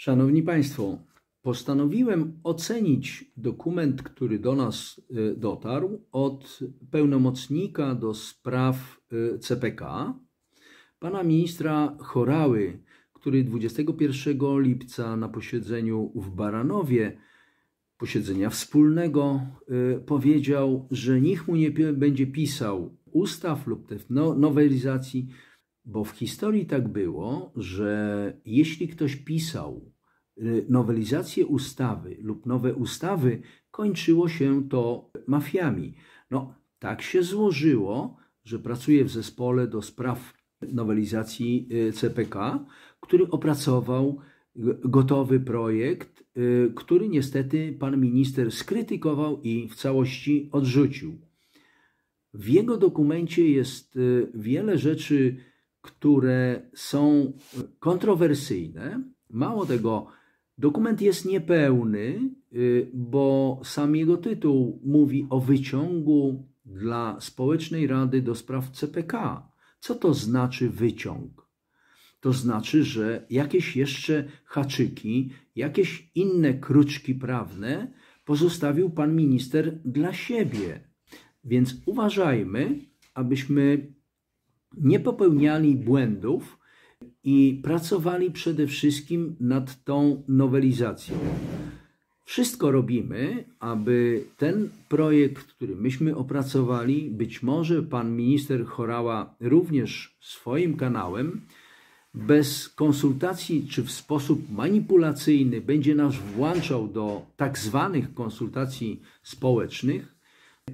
Szanowni Państwo, postanowiłem ocenić dokument, który do nas y, dotarł od pełnomocnika do spraw y, CPK, pana ministra Chorały, który 21 lipca na posiedzeniu w Baranowie, posiedzenia wspólnego, y, powiedział, że nikt mu nie będzie pisał ustaw lub no-, nowelizacji bo w historii tak było, że jeśli ktoś pisał y, nowelizację ustawy lub nowe ustawy, kończyło się to mafiami. No, tak się złożyło, że pracuję w zespole do spraw nowelizacji y, CPK, który opracował gotowy projekt, y, który niestety pan minister skrytykował i w całości odrzucił. W jego dokumencie jest wiele rzeczy które są kontrowersyjne. Mało tego, dokument jest niepełny, y, bo sam jego tytuł mówi o wyciągu dla Społecznej Rady do Spraw CPK. Co to znaczy wyciąg? To znaczy, że jakieś jeszcze haczyki, jakieś inne kruczki prawne pozostawił pan minister dla siebie. Więc uważajmy, abyśmy nie popełniali błędów i pracowali przede wszystkim nad tą nowelizacją. Wszystko robimy, aby ten projekt, który myśmy opracowali, być może pan minister Chorała również swoim kanałem, bez konsultacji czy w sposób manipulacyjny będzie nas włączał do tak zwanych konsultacji społecznych,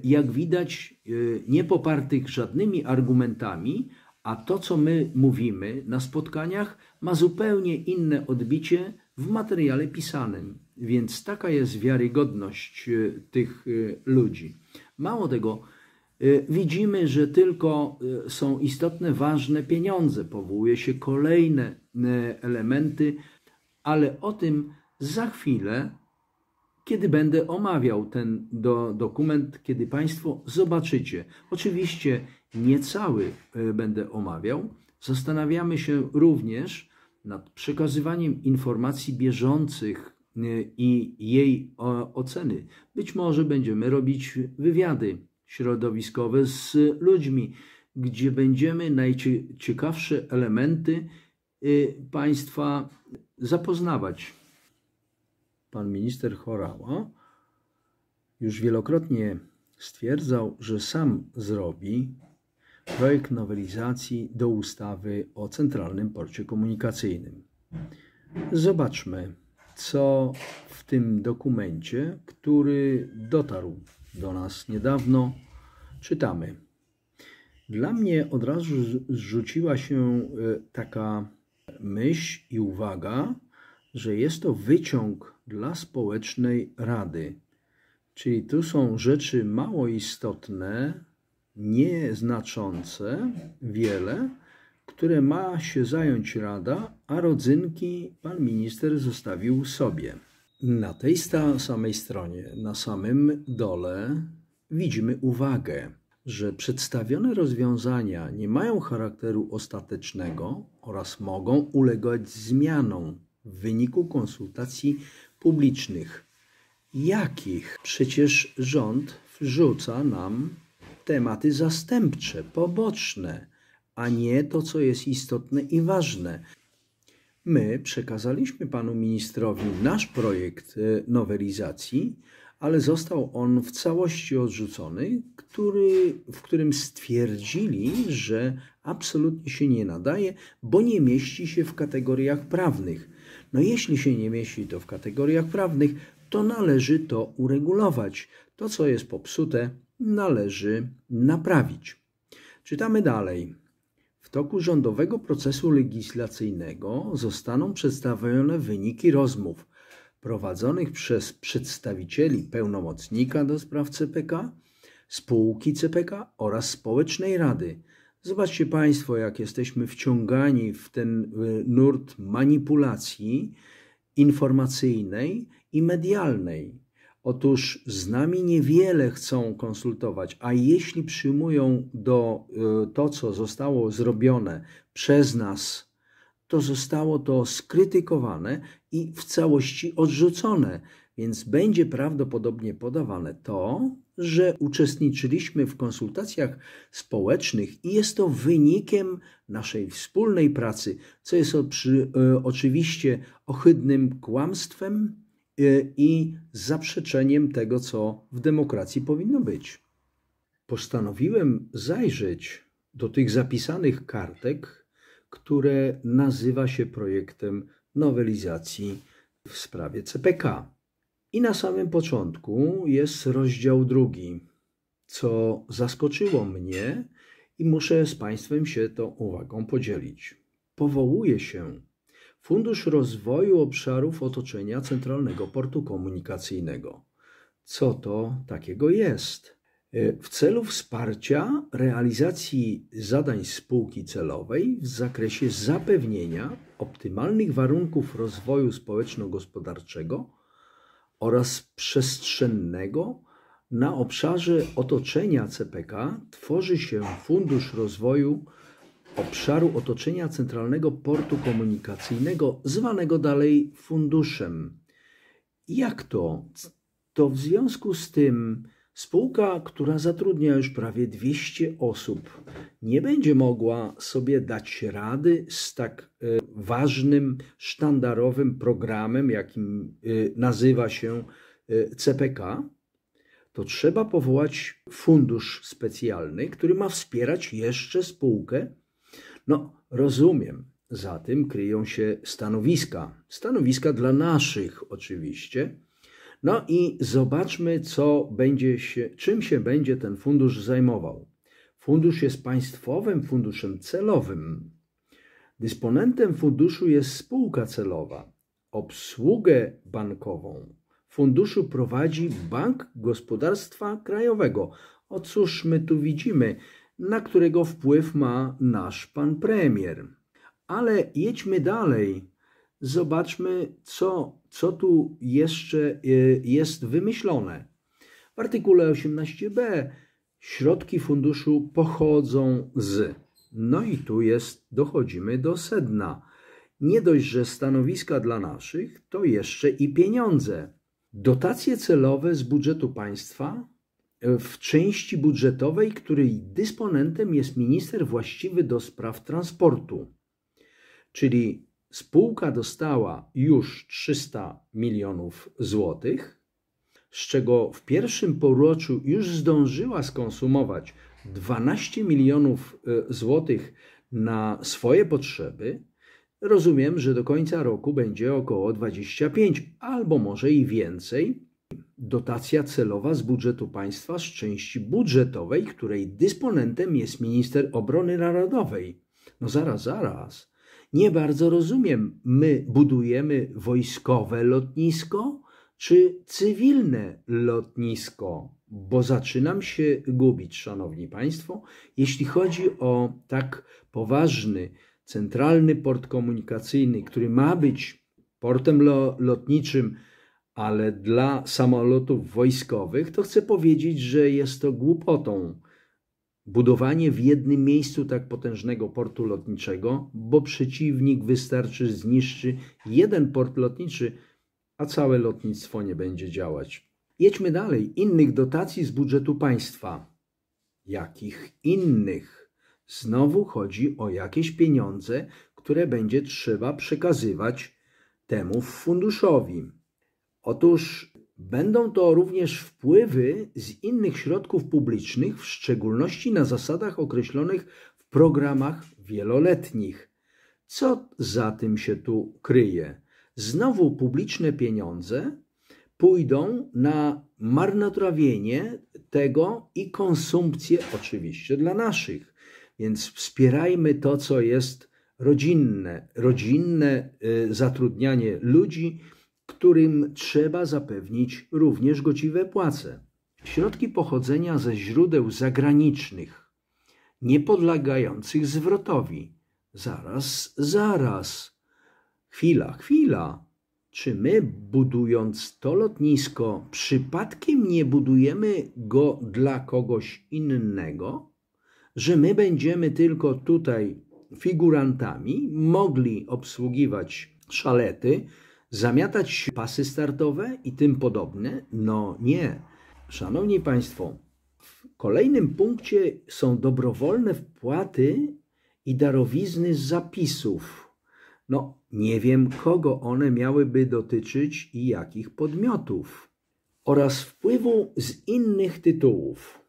jak widać, y, nie popartych żadnymi argumentami, a to, co my mówimy na spotkaniach, ma zupełnie inne odbicie w materiale pisanym. Więc taka jest wiarygodność y, tych y, ludzi. Mało tego, widzimy, że tylko są istotne, ważne pieniądze, powołuje się kolejne elementy, ale o tym za chwilę kiedy będę omawiał ten do, dokument, kiedy Państwo zobaczycie. Oczywiście nie cały e, będę omawiał. Zastanawiamy się również nad przekazywaniem informacji bieżących e, i jej oceny. Być może będziemy robić wywiady środowiskowe z ludźmi, gdzie będziemy najciekawsze elementy e, państwa zapoznawać pan minister Chorała już wielokrotnie stwierdzał, że sam zrobi projekt nowelizacji do ustawy o Centralnym Porcie Komunikacyjnym. Zobaczmy, co w tym dokumencie, który dotarł do nas niedawno, czytamy. Dla mnie od razu zrzuciła się e, taka myśl i uwaga, że jest to wyciąg dla społecznej rady. Czyli tu są rzeczy mało istotne, nieznaczące, wiele, które ma się zająć Rada, a rodzynki pan minister zostawił sobie. Na tej samej stronie, na samym dole, widzimy uwagę, że przedstawione rozwiązania nie mają charakteru ostatecznego oraz mogą ulegać zmianom w wyniku konsultacji publicznych. Jakich? Przecież rząd wrzuca nam tematy zastępcze, poboczne, a nie to, co jest istotne i ważne. My przekazaliśmy panu ministrowi nasz projekt e, nowelizacji, ale został on w całości odrzucony, który, w którym stwierdzili, że absolutnie się nie nadaje, bo nie mieści się w kategoriach prawnych. No jeśli się nie mieści to w kategoriach prawnych, to należy to uregulować. To, co jest popsute, należy naprawić. Czytamy dalej. W toku rządowego procesu legislacyjnego zostaną przedstawione wyniki rozmów prowadzonych przez przedstawicieli pełnomocnika do spraw CPK, spółki CPK oraz społecznej rady Zobaczcie Państwo, jak jesteśmy wciągani w ten y, nurt manipulacji informacyjnej i medialnej. Otóż z nami niewiele chcą konsultować, a jeśli przyjmują do y, to, co zostało zrobione przez nas, to zostało to skrytykowane i w całości odrzucone. Więc będzie prawdopodobnie podawane to, że uczestniczyliśmy w konsultacjach społecznych i jest to wynikiem naszej wspólnej pracy, co jest e, oczywiście ohydnym kłamstwem e, i zaprzeczeniem tego, co w demokracji powinno być. Postanowiłem zajrzeć do tych zapisanych kartek, które nazywa się projektem nowelizacji w sprawie CPK. I na samym początku jest rozdział drugi, co zaskoczyło mnie i muszę z Państwem się tą uwagą podzielić. Powołuje się Fundusz Rozwoju Obszarów Otoczenia Centralnego Portu Komunikacyjnego. Co to takiego jest? E, w celu wsparcia realizacji zadań spółki celowej w zakresie zapewnienia optymalnych warunków rozwoju społeczno-gospodarczego oraz przestrzennego na obszarze otoczenia CPK tworzy się Fundusz Rozwoju Obszaru Otoczenia Centralnego Portu Komunikacyjnego, zwanego dalej funduszem. Jak to? To w związku z tym Spółka, która zatrudnia już prawie 200 osób, nie będzie mogła sobie dać rady z tak e, ważnym, sztandarowym programem, jakim e, nazywa się e, CPK, to trzeba powołać fundusz specjalny, który ma wspierać jeszcze spółkę. No, rozumiem, za tym kryją się stanowiska. Stanowiska dla naszych, oczywiście no i zobaczmy, co będzie się, czym się będzie ten fundusz zajmował. Fundusz jest państwowym funduszem celowym. Dysponentem funduszu jest spółka celowa. Obsługę bankową funduszu prowadzi Bank Gospodarstwa Krajowego. O cóż my tu widzimy, na którego wpływ ma nasz pan premier. Ale jedźmy dalej. Zobaczmy, co co tu jeszcze y, jest wymyślone. W artykule 18b środki funduszu pochodzą z. No i tu jest, dochodzimy do sedna. Nie dość, że stanowiska dla naszych, to jeszcze i pieniądze. Dotacje celowe z budżetu państwa y, w części budżetowej, której dysponentem jest minister właściwy do spraw transportu. Czyli spółka dostała już 300 milionów złotych, z czego w pierwszym półroczu już zdążyła skonsumować 12 milionów e, złotych na swoje potrzeby, rozumiem, że do końca roku będzie około 25 albo może i więcej. Dotacja celowa z budżetu państwa z części budżetowej, której dysponentem jest minister obrony narodowej. No zaraz, zaraz nie bardzo rozumiem. My budujemy wojskowe lotnisko czy cywilne lotnisko? Bo zaczynam się gubić, szanowni państwo, jeśli chodzi o tak poważny centralny port komunikacyjny, który ma być portem lotniczym, ale dla samolotów wojskowych, to chcę powiedzieć, że jest to głupotą. Budowanie w jednym miejscu tak potężnego portu lotniczego, bo przeciwnik wystarczy zniszczy jeden port lotniczy, a całe lotnictwo nie będzie działać. Jedźmy dalej. Innych dotacji z budżetu państwa. Jakich innych? Znowu chodzi o jakieś pieniądze, które będzie trzeba przekazywać temu funduszowi. Otóż Będą to również wpływy z innych środków publicznych, w szczególności na zasadach określonych w programach wieloletnich. Co za tym się tu kryje? Znowu publiczne pieniądze pójdą na marnotrawienie tego i konsumpcję oczywiście dla naszych. Więc wspierajmy to, co jest rodzinne, rodzinne y, zatrudnianie ludzi, którym trzeba zapewnić również godziwe płace. Środki pochodzenia ze źródeł zagranicznych, nie podlegających zwrotowi. Zaraz, zaraz. Chwila, chwila. Czy my, budując to lotnisko, przypadkiem nie budujemy go dla kogoś innego? Że my będziemy tylko tutaj figurantami, mogli obsługiwać szalety, zamiatać pasy startowe i tym podobne? No nie. Szanowni Państwo, w kolejnym punkcie są dobrowolne wpłaty i darowizny z zapisów. No, nie wiem, kogo one miałyby dotyczyć i jakich podmiotów. Oraz wpływu z innych tytułów.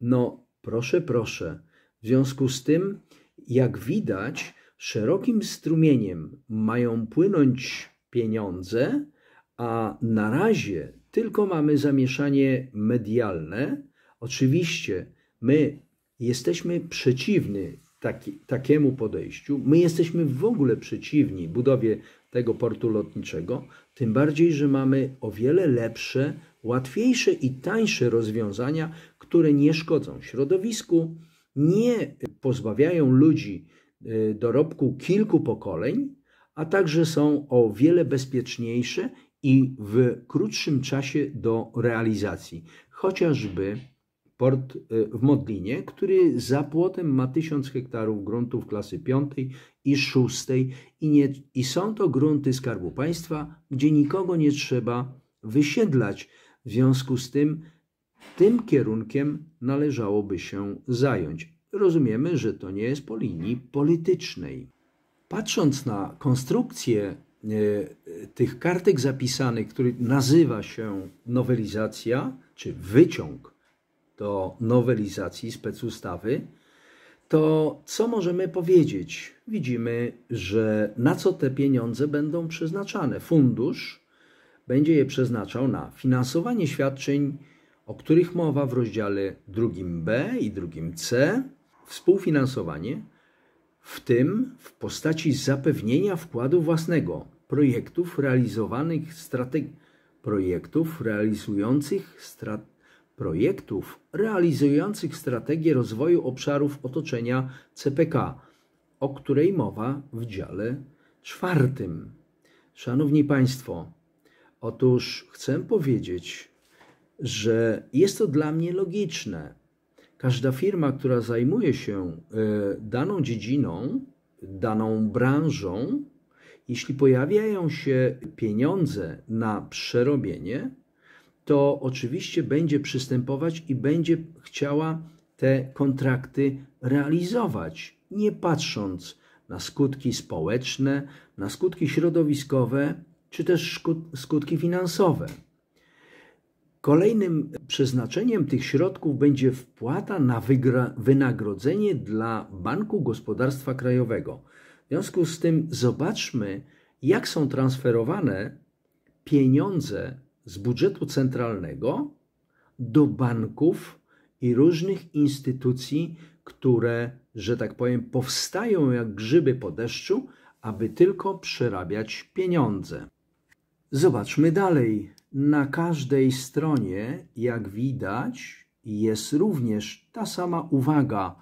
No, proszę, proszę. W związku z tym, jak widać, szerokim strumieniem mają płynąć pieniądze, a na razie tylko mamy zamieszanie medialne. Oczywiście my jesteśmy przeciwni taki, takiemu podejściu. My jesteśmy w ogóle przeciwni budowie tego portu lotniczego, tym bardziej, że mamy o wiele lepsze, łatwiejsze i tańsze rozwiązania, które nie szkodzą środowisku, nie pozbawiają ludzi y, dorobku kilku pokoleń, a także są o wiele bezpieczniejsze i w krótszym czasie do realizacji. Chociażby port y, w Modlinie, który za płotem ma 1000 hektarów gruntów klasy 5 i 6 i, nie, i są to grunty Skarbu Państwa, gdzie nikogo nie trzeba wysiedlać. W związku z tym tym kierunkiem należałoby się zająć. Rozumiemy, że to nie jest po linii politycznej patrząc na konstrukcję e, tych kartek zapisanych, który nazywa się nowelizacja, czy wyciąg do nowelizacji specustawy, to co możemy powiedzieć? Widzimy, że na co te pieniądze będą przeznaczane. Fundusz będzie je przeznaczał na finansowanie świadczeń, o których mowa w rozdziale 2b i 2c, współfinansowanie, w tym w postaci zapewnienia wkładu własnego, projektów realizowanych strateg projektów realizujących strat projektów realizujących strategię rozwoju obszarów otoczenia CPK, o której mowa w dziale czwartym. Szanowni Państwo, otóż chcę powiedzieć, że jest to dla mnie logiczne, każda firma, która zajmuje się e, daną dziedziną, daną branżą, jeśli pojawiają się pieniądze na przerobienie, to oczywiście będzie przystępować i będzie chciała te kontrakty realizować, nie patrząc na skutki społeczne, na skutki środowiskowe czy też skutki finansowe. Kolejnym przeznaczeniem tych środków będzie wpłata na wynagrodzenie dla Banku Gospodarstwa Krajowego. W związku z tym zobaczmy, jak są transferowane pieniądze z budżetu centralnego do banków i różnych instytucji, które, że tak powiem, powstają jak grzyby po deszczu, aby tylko przerabiać pieniądze. Zobaczmy dalej. Na każdej stronie, jak widać, jest również ta sama uwaga,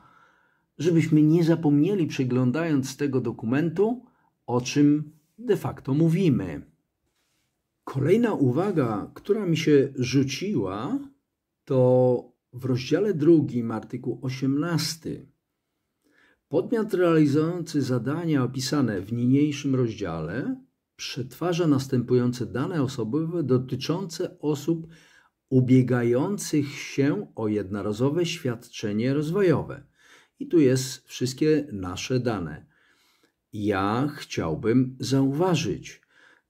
żebyśmy nie zapomnieli, przeglądając tego dokumentu, o czym de facto mówimy. Kolejna uwaga, która mi się rzuciła, to w rozdziale drugim, artykuł 18. Podmiot realizujący zadania opisane w niniejszym rozdziale przetwarza następujące dane osobowe dotyczące osób ubiegających się o jednorazowe świadczenie rozwojowe. I tu jest wszystkie nasze dane. Ja chciałbym zauważyć,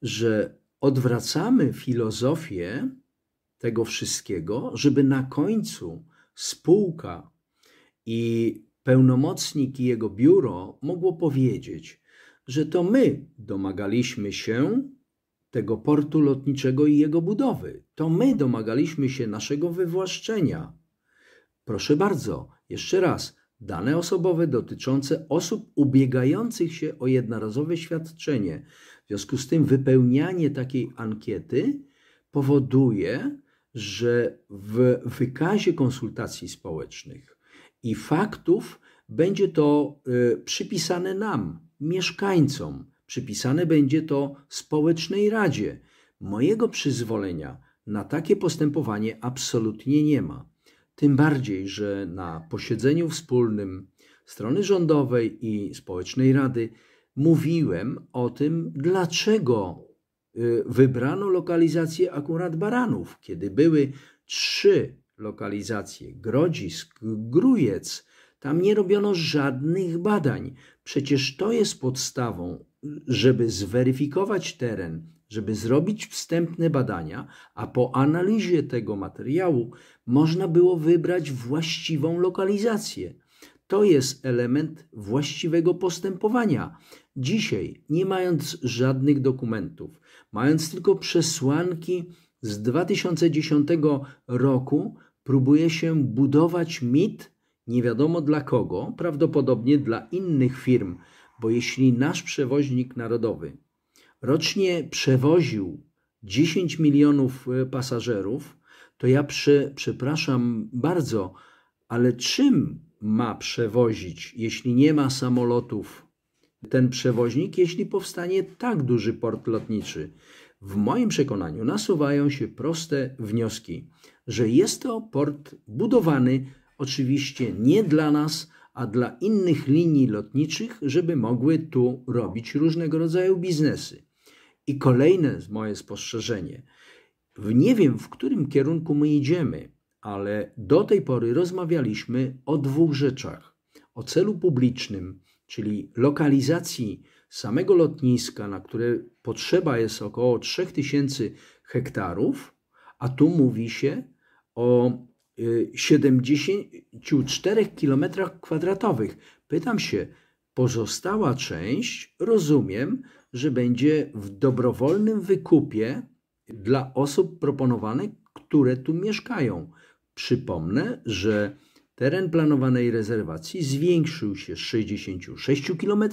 że odwracamy filozofię tego wszystkiego, żeby na końcu spółka i pełnomocnik i jego biuro mogło powiedzieć: że to my domagaliśmy się tego portu lotniczego i jego budowy. To my domagaliśmy się naszego wywłaszczenia. Proszę bardzo, jeszcze raz, dane osobowe dotyczące osób ubiegających się o jednorazowe świadczenie. W związku z tym wypełnianie takiej ankiety powoduje, że w wykazie konsultacji społecznych i faktów będzie to y, przypisane nam, mieszkańcom. Przypisane będzie to społecznej radzie. Mojego przyzwolenia na takie postępowanie absolutnie nie ma. Tym bardziej, że na posiedzeniu wspólnym strony rządowej i społecznej rady mówiłem o tym, dlaczego y, wybrano lokalizację akurat baranów, kiedy były trzy lokalizacje Grodzisk, Grujec. Tam nie robiono żadnych badań. Przecież to jest podstawą, żeby zweryfikować teren, żeby zrobić wstępne badania, a po analizie tego materiału można było wybrać właściwą lokalizację. To jest element właściwego postępowania. Dzisiaj, nie mając żadnych dokumentów, mając tylko przesłanki z 2010 roku, próbuje się budować mit nie wiadomo dla kogo, prawdopodobnie dla innych firm, bo jeśli nasz przewoźnik narodowy rocznie przewoził 10 milionów e, pasażerów, to ja przepraszam bardzo, ale czym ma przewozić, jeśli nie ma samolotów, ten przewoźnik, jeśli powstanie tak duży port lotniczy? W moim przekonaniu nasuwają się proste wnioski, że jest to port budowany oczywiście nie dla nas, a dla innych linii lotniczych, żeby mogły tu robić różnego rodzaju biznesy. I kolejne moje spostrzeżenie. Nie wiem, w którym kierunku my idziemy, ale do tej pory rozmawialiśmy o dwóch rzeczach: o celu publicznym, czyli lokalizacji samego lotniska, na które potrzeba jest około 3000 hektarów, a tu mówi się o 74 km kwadratowych. Pytam się, pozostała część, rozumiem, że będzie w dobrowolnym wykupie dla osób proponowanych, które tu mieszkają. Przypomnę, że teren planowanej rezerwacji zwiększył się z 66 km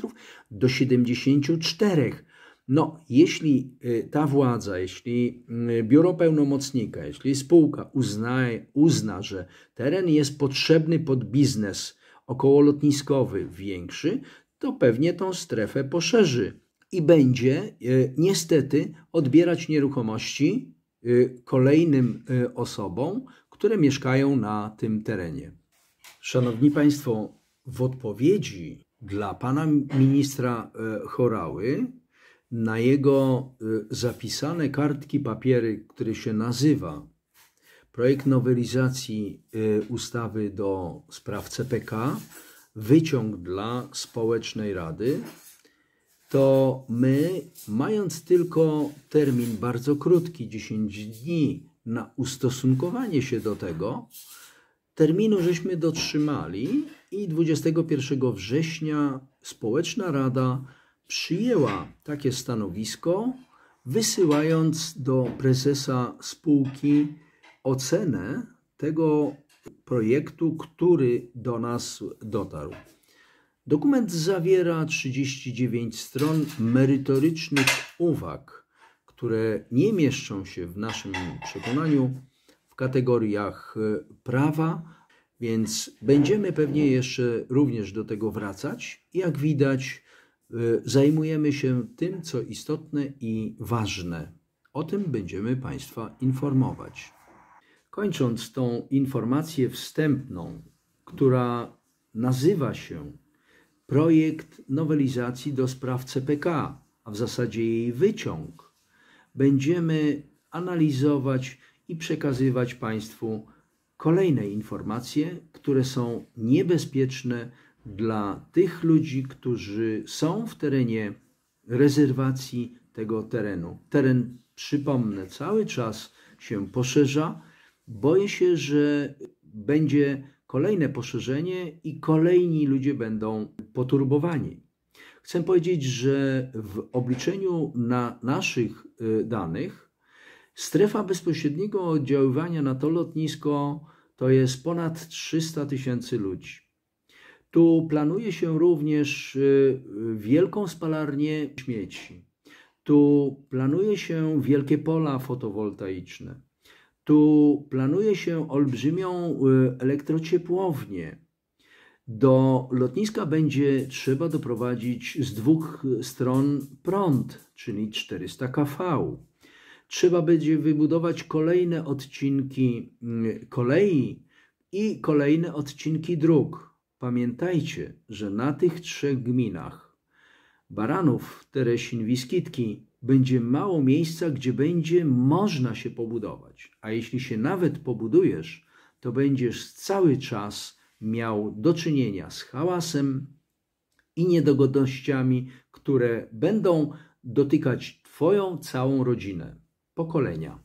do 74 km no, jeśli y, ta władza, jeśli mm, biuro pełnomocnika, jeśli spółka uzna, uzna, że teren jest potrzebny pod biznes okołolotniskowy większy, to pewnie tą strefę poszerzy i będzie y, niestety odbierać nieruchomości y, kolejnym osobom, które mieszkają na tym terenie. Szanowni Państwo, w odpowiedzi dla pana ministra Chorały na jego y, zapisane kartki papiery, który się nazywa projekt nowelizacji y, ustawy do spraw CPK, wyciąg dla społecznej rady, to my, mając tylko termin bardzo krótki, 10 dni na ustosunkowanie się do tego, terminu żeśmy dotrzymali i 21 września Społeczna Rada przyjęła takie stanowisko, wysyłając do prezesa spółki ocenę tego projektu, który do nas dotarł. Dokument zawiera 39 stron merytorycznych uwag, które nie mieszczą się w naszym przekonaniu w kategoriach e, prawa, więc będziemy pewnie jeszcze również do tego wracać. Jak widać, Y, zajmujemy się tym, co istotne i ważne. O tym będziemy Państwa informować. Kończąc tą informację wstępną, która nazywa się projekt nowelizacji do spraw CPK, a w zasadzie jej wyciąg, będziemy analizować i przekazywać Państwu kolejne informacje, które są niebezpieczne dla tych ludzi, którzy są w terenie rezerwacji tego terenu. Teren, przypomnę, cały czas się poszerza. Boję się, że będzie kolejne poszerzenie i kolejni ludzie będą poturbowani. Chcę powiedzieć, że w obliczeniu na naszych y, danych strefa bezpośredniego oddziaływania na to lotnisko to jest ponad 300 tysięcy ludzi. Tu planuje się również y, wielką spalarnię śmieci. Tu planuje się wielkie pola fotowoltaiczne. Tu planuje się olbrzymią y, elektrociepłownię. Do lotniska będzie trzeba doprowadzić z dwóch stron prąd, czyli 400 kV. Trzeba będzie wybudować kolejne odcinki y, kolei i kolejne odcinki dróg. Pamiętajcie, że na tych trzech gminach Baranów, Teresin, Wiskitki będzie mało miejsca, gdzie będzie można się pobudować. A jeśli się nawet pobudujesz, to będziesz cały czas miał do czynienia z hałasem i niedogodnościami, które będą dotykać Twoją całą rodzinę, pokolenia.